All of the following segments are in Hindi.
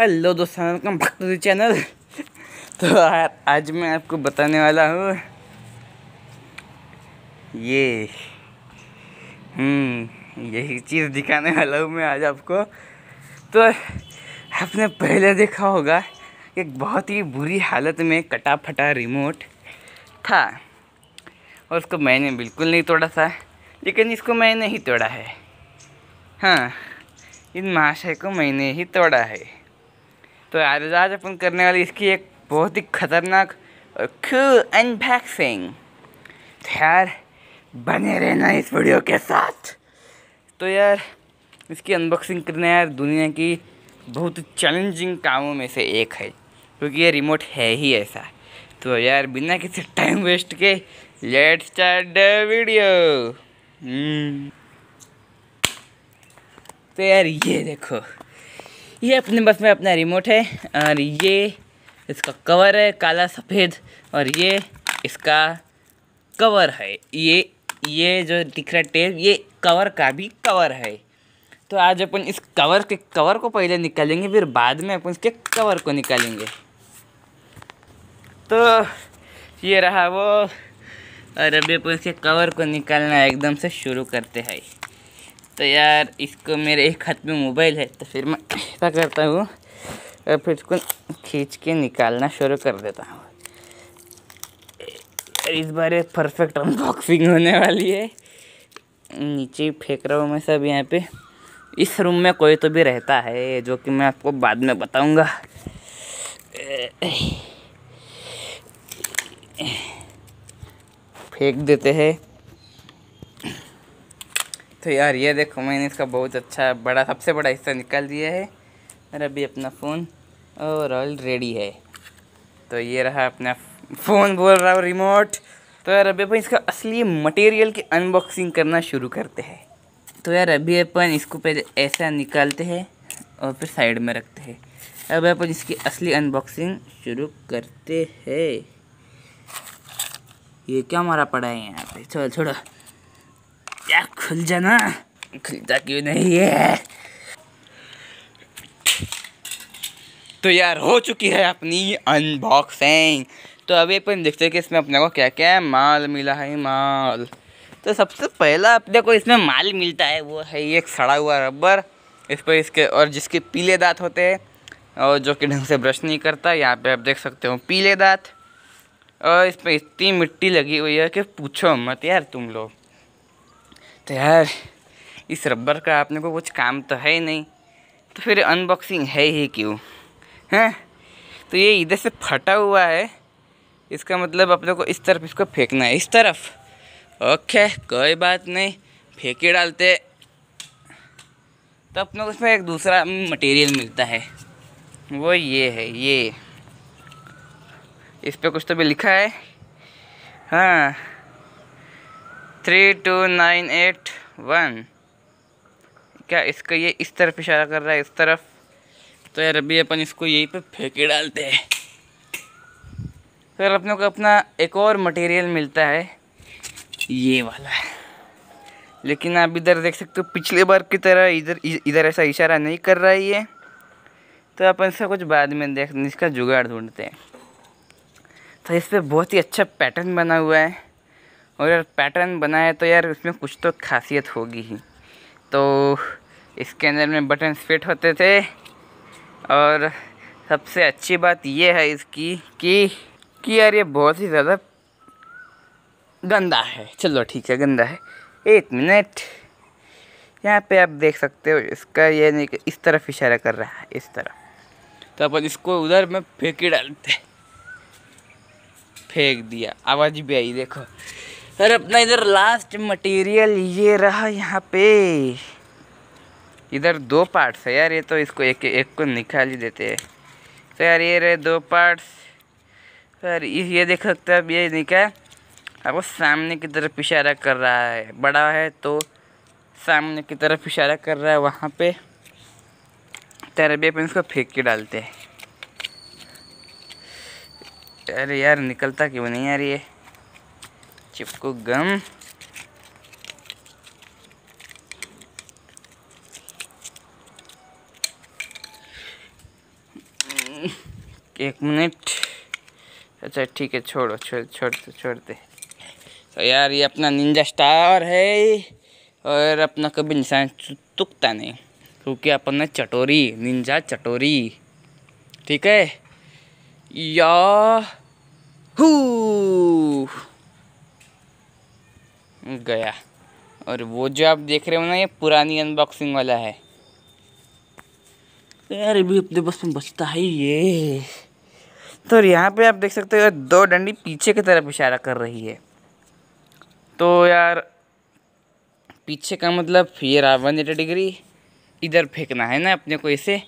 हेलो दोस्तों वेलकम बैक टू चैनल तो यार आज मैं आपको बताने वाला हूँ ये हम्म, यही चीज़ दिखाने वाला हूँ मैं आज आपको तो आपने पहले देखा होगा एक बहुत ही बुरी हालत में कटा फटा रिमोट था और उसको मैंने बिल्कुल नहीं तोड़ा था लेकिन इसको मैंने ही तोड़ा है हाँ इन महाशय को मैंने ही तोड़ा है तो आज अपन करने वाली इसकी एक बहुत ही ख़तरनाक और क्यू अनबैक्सिंग तो यार बने रहना इस वीडियो के साथ तो यार इसकी अनबॉक्सिंग करना यार दुनिया की बहुत चैलेंजिंग कामों में से एक है क्योंकि तो ये रिमोट है ही ऐसा तो यार बिना किसी टाइम वेस्ट के लेट स्टार्ट द वीडियो तो यार ये देखो ये अपने बस में अपना रिमोट है और ये इसका कवर है काला सफ़ेद और ये इसका कवर है ये ये जो दिख रहा टेप ये कवर का भी कवर है तो आज अपन इस कवर के कवर को पहले निकालेंगे फिर बाद में अपन इसके कवर को निकालेंगे तो ये रहा वो और अभी अपन इसके कवर को निकालना एकदम से शुरू करते हैं तो यार इसको मेरे एक हाथ में मोबाइल है तो फिर मैं ऐसा करता हूँ और फिर इसको खींच के निकालना शुरू कर देता हूँ इस बार एक परफेक्ट अनबॉक्सिंग होने वाली है नीचे फेंक रहा हूँ मैं सब यहाँ पे इस रूम में कोई तो भी रहता है जो कि मैं आपको बाद में बताऊँगा फेंक देते हैं तो यार ये देखो मैंने इसका बहुत अच्छा बड़ा सबसे बड़ा हिस्सा निकाल दिया है और अभी अपना फ़ोन और ऑल रेडी है तो ये रहा अपना फ़ोन बोल रहा हूँ रिमोट तो यार अभी अपन इसका असली मटेरियल की अनबॉक्सिंग करना शुरू करते हैं तो यार अभी अपन इसको पहले ऐसा निकालते हैं और फिर साइड में रखते हैं अब अपन इसकी असली अनबॉक्सिंग शुरू करते हैं ये क्या हमारा पड़ा है यहाँ पे चलो छोड़ो क्या खुल जाना खुलता क्यों नहीं है तो यार हो चुकी है अपनी अनबॉक्सिंग तो अभी अपन देखते हैं कि इसमें अपने को क्या क्या माल मिला है माल तो सबसे पहला अपने को इसमें माल मिलता है वो है ये एक सड़ा हुआ रबर इस पर इसके और जिसके पीले दांत होते हैं और जो कि ढंग से ब्रश नहीं करता यहाँ पे आप देख सकते हो पीले दांत और इस पर इतनी मिट्टी लगी हुई है कि पूछो मत यार तुम लोग तो यार इस रबर का आपने को कुछ काम तो है ही नहीं तो फिर अनबॉक्सिंग है ही क्यों हैं तो ये इधर से फटा हुआ है इसका मतलब अपने को इस तरफ इसको फेंकना है इस तरफ ओके कोई बात नहीं फेंके डालते तो अपने को इसमें एक दूसरा मटेरियल मिलता है वो ये है ये इस पर कुछ तो भी लिखा है हाँ three two nine eight one क्या इसका ये इस तरफ इशारा कर रहा है इस तरफ तो यार अभी अपन इसको यहीं पे फेंके डालते हैं फिर अपनों को अपना एक और मटेरियल मिलता है ये वाला लेकिन आप इधर देख सकते हो पिछले बार की तरह इधर इधर ऐसा इशारा नहीं कर रहा है ये तो अपन इसका कुछ बाद में देख इसका जुगाड़ ढूंढते हैं तो इस पर बहुत ही अच्छा पैटर्न बना हुआ है और यार पैटर्न बनाया तो यार उसमें कुछ तो खासियत होगी ही तो इसके अंदर में बटन फिट होते थे और सबसे अच्छी बात यह है इसकी कि कि यार ये बहुत ही ज़्यादा गंदा है चलो ठीक है गंदा है एक मिनट यहाँ पे आप देख सकते हो इसका ये नहीं इस तरफ इशारा कर रहा है इस तरफ तो अपन इसको उधर में फेंकी डालते फेंक दिया आवाज़ भी आई देखो और अपना इधर लास्ट मटेरियल ये रहा यहाँ पे इधर दो पार्ट्स है यार ये तो इसको एक एक को निकाल ही देते हैं तो यार ये रहे दो पार्ट्स तो यार ये देख सकते हो अब ये निकाल आपको सामने की तरफ इशारा कर रहा है बड़ा है तो सामने की तरफ इशारा कर रहा है वहाँ पे तो भी अपन इसको फेंक के डालते हैं अरे यार निकलता क्यों नहीं यार ये चिपको गम एक मिनट अच्छा ठीक है छोड़ो छोड़ छोड़ दे तो यार ये अपना निंजा स्टार है और अपना कभी निशान तुकता नहीं क्योंकि अपन ने चटोरी निंजा चटोरी ठीक है या हू गया और वो जो आप देख रहे हो ना ये पुरानी अनबॉक्सिंग वाला है तो यार अभी अपने बस में बचता है ये तो यहाँ पे आप देख सकते हो दो डंडी पीछे की तरफ इशारा कर रही है तो यार पीछे का मतलब ये वन एटी डिग्री इधर फेंकना है ना अपने को इसे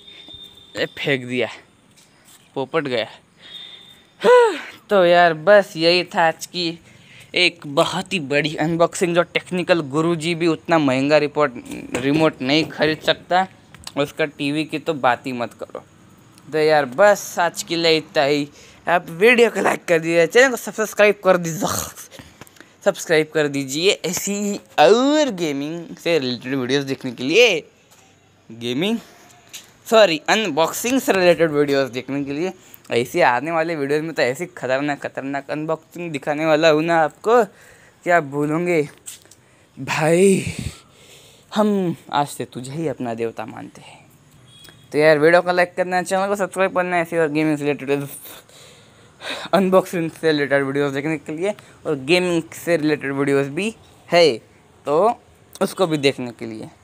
फेंक दिया पोपट गया हाँ, तो यार बस यही था आज की एक बहुत ही बड़ी अनबॉक्सिंग जो टेक्निकल गुरुजी भी उतना महंगा रिपोर्ट रिमोट नहीं खरीद सकता उसका टीवी की तो बात ही मत करो तो यार बस आज के लिए इतना ही आप वीडियो को लाइक कर दीजिए चैनल को सब्सक्राइब कर दीजिए सब्सक्राइब कर दीजिए ऐसी और गेमिंग से रिलेटेड वीडियोस देखने के लिए गेमिंग सॉरी अनबॉक्सिंग से रिलेटेड वीडियोस देखने के लिए ऐसे आने वाले वीडियोस में तो ऐसी खतरनाक खतरनाक अनबॉक्सिंग दिखाने वाला हूँ ना आपको क्या आप भूलोगे भाई हम आज से तुझे ही अपना देवता मानते हैं तो यार वीडियो को लाइक करना चैनल को सब्सक्राइब करना ऐसे और गेमिंग से रिलेटेड अनबॉक्सिंग से रिलेटेड वीडियोज़ देखने के लिए और गेमिंग से रिलेटेड वीडियोज़ भी है तो उसको भी देखने के लिए